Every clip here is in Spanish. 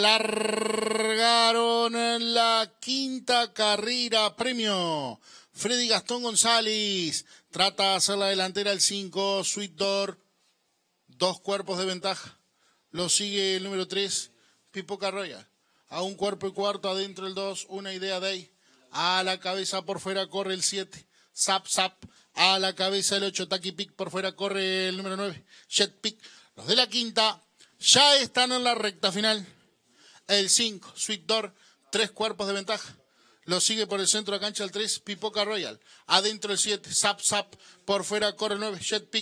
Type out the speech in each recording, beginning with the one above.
largaron en la quinta carrera premio. Freddy Gastón González trata de hacer la delantera el 5, Sweet Door, dos cuerpos de ventaja. Lo sigue el número 3, Pipo Carroya. A un cuerpo y cuarto, adentro el 2, una idea de ahí. A la cabeza por fuera corre el 7, Zap Zap. A la cabeza el 8, Taki Pick por fuera corre el número 9, Jet Pick. Los de la quinta ya están en la recta final. El 5, Sweet Door, tres cuerpos de ventaja. Lo sigue por el centro de cancha el 3, Pipoca Royal. Adentro el 7, Zap Zap. Por fuera corre el 9, Jet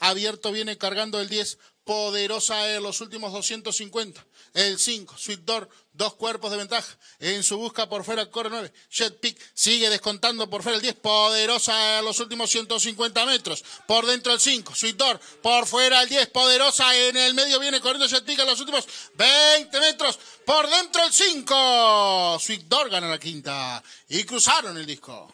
Abierto viene cargando el 10, poderosa en los últimos 250. El 5, Sweet Door, dos cuerpos de ventaja. En su busca por fuera corre 9. Jetpick sigue descontando por fuera el 10. Poderosa en los últimos 150 metros. Por dentro el 5, Sweet Door. Por fuera el 10. Poderosa e. en el medio viene corriendo Jet Pick a los últimos 20 metros. Por dentro el 5. Sweet ganó la quinta. Y cruzaron el disco.